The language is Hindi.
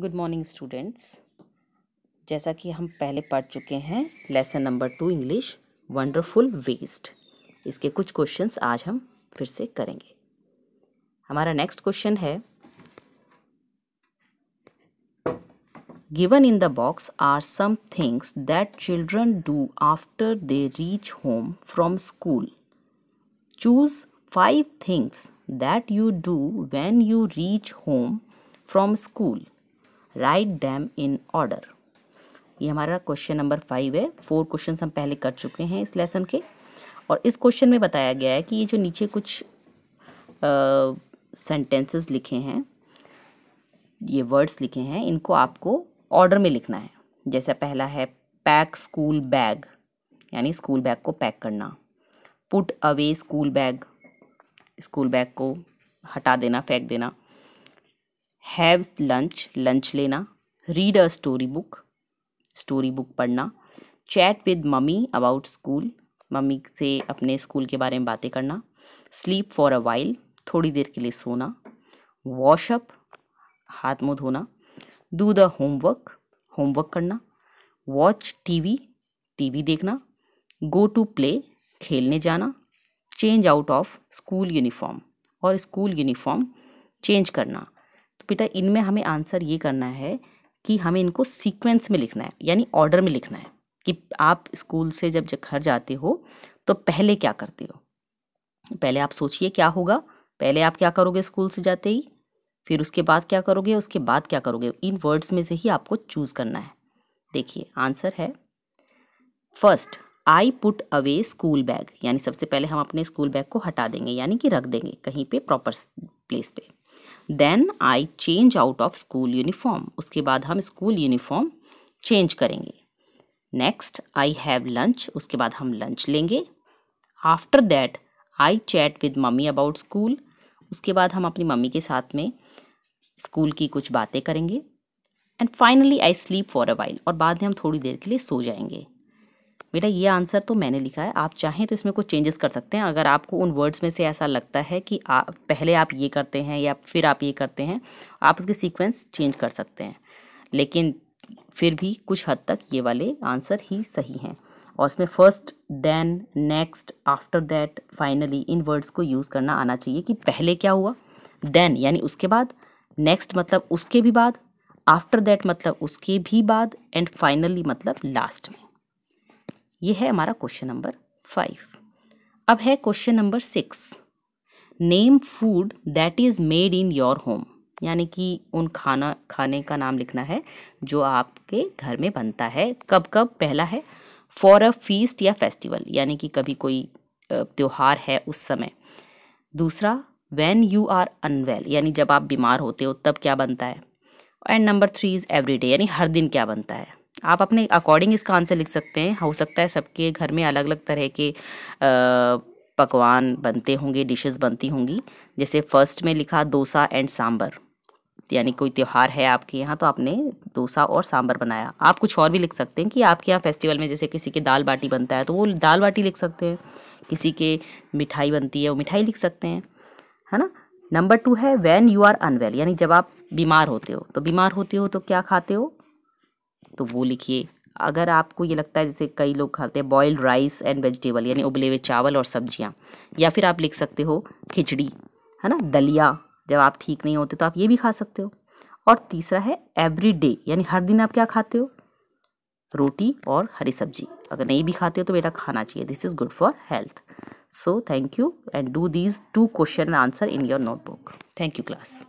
गुड मॉर्निंग स्टूडेंट्स जैसा कि हम पहले पढ़ चुके हैं lesson number two English wonderful waste इसके कुछ क्वेश्चंस आज हम फिर से करेंगे हमारा नेक्स्ट क्वेश्चन है given in the box are some things that children do after they reach home from school choose five things that you do when you reach home from school write them in order ये हमारा क्वेश्चन नंबर फाइव है फोर क्वेश्चन हम पहले कर चुके हैं इस लेसन के और इस क्वेश्चन में बताया गया है कि ये जो नीचे कुछ सेंटेंसेस uh, लिखे हैं ये वर्ड्स लिखे हैं इनको आपको ऑर्डर में लिखना है जैसा पहला है पैक स्कूल बैग यानी स्कूल बैग को पैक करना put away school bag school bag को हटा देना फेंक देना हैव लंच लंच लेना read a story book story book पढ़ना chat with mummy about school mummy से अपने स्कूल के बारे में बातें करना स्लीप फॉर अ वाइल थोड़ी देर के लिए सोना वॉशअप हाथ मुँह धोना डू द होमवर्क होमवर्क करना वॉच टीवी टीवी देखना गो टू प्ले खेलने जाना change out of school uniform और स्कूल यूनिफॉर्म चेंज करना बेटा इनमें हमें आंसर ये करना है कि हमें इनको सीक्वेंस में लिखना है यानी ऑर्डर में लिखना है कि आप स्कूल से जब घर जाते हो तो पहले क्या करते हो पहले आप सोचिए क्या होगा पहले आप क्या करोगे स्कूल से जाते ही फिर उसके बाद क्या करोगे उसके बाद क्या करोगे इन वर्ड्स में से ही आपको चूज़ करना है देखिए आंसर है first I put away school bag यानी सबसे पहले हम अपने स्कूल बैग को हटा देंगे यानी कि रख देंगे कहीं पे प्रॉपर प्लेस पे then I change out of school uniform उसके बाद हम स्कूल यूनिफॉर्म चेंज करेंगे नेक्स्ट आई हैव लंच उसके बाद हम लंच लेंगे after that I chat with mummy about school उसके बाद हम अपनी मम्मी के साथ में स्कूल की कुछ बातें करेंगे and finally I sleep for a while और बाद में हम थोड़ी देर के लिए सो जाएंगे बेटा ये आंसर तो मैंने लिखा है आप चाहें तो इसमें कुछ चेंजेस कर सकते हैं अगर आपको उन वर्ड्स में से ऐसा लगता है कि आ, पहले आप ये करते हैं या फिर आप ये करते हैं आप उसकी सीक्वेंस चेंज कर सकते हैं लेकिन फिर भी कुछ हद तक ये वाले आंसर ही सही हैं और इसमें first then next after that finally इन वर्ड्स को यूज़ करना आना चाहिए कि पहले क्या हुआ देन यानी उसके बाद नेक्स्ट मतलब उसके भी बाद आफ्टर दैट मतलब उसके भी बाद एंड फाइनली मतलब लास्ट में ये है हमारा क्वेश्चन नंबर फाइव अब है question number six name food that is made in your home यानी कि उन खाना खाने का नाम लिखना है जो आपके घर में बनता है कब कब पहला है फॉर अ फीस्ट या फेस्टिवल यानी कि कभी कोई त्यौहार है उस समय दूसरा वैन यू आर अनवेल यानी जब आप बीमार होते हो तब क्या बनता है and number three is every day यानी हर दिन क्या बनता है आप अपने अकॉर्डिंग इसका आंसर लिख सकते हैं हो सकता है सबके घर में अलग अलग तरह के पकवान बनते होंगे डिशेस बनती होंगी जैसे फर्स्ट में लिखा डोसा एंड सांबर यानी कोई त्यौहार है आपके यहाँ तो आपने डोसा और सांबर बनाया आप कुछ और भी लिख सकते हैं कि आपके यहाँ फेस्टिवल में जैसे किसी के दाल बाटी बनता है तो वो दाल बाटी लिख सकते हैं किसी के मिठाई बनती है वो मिठाई लिख सकते हैं है ना नंबर टू है वैन यू आर अनवेल यानी जब आप बीमार होते हो तो बीमार होते हो तो क्या खाते हो तो वो लिखिए अगर आपको ये लगता है जैसे कई लोग खाते हैं बॉयल्ड राइस एंड वेजिटेबल यानी उबले हुए चावल और सब्जियाँ या फिर आप लिख सकते हो खिचड़ी है ना दलिया जब आप ठीक नहीं होते तो आप ये भी खा सकते हो और तीसरा है एवरी डे यानी हर दिन आप क्या खाते हो रोटी और हरी सब्जी अगर नहीं भी खाते हो तो बेटा खाना चाहिए this is good for health so thank you and do these two question answer in your notebook thank you class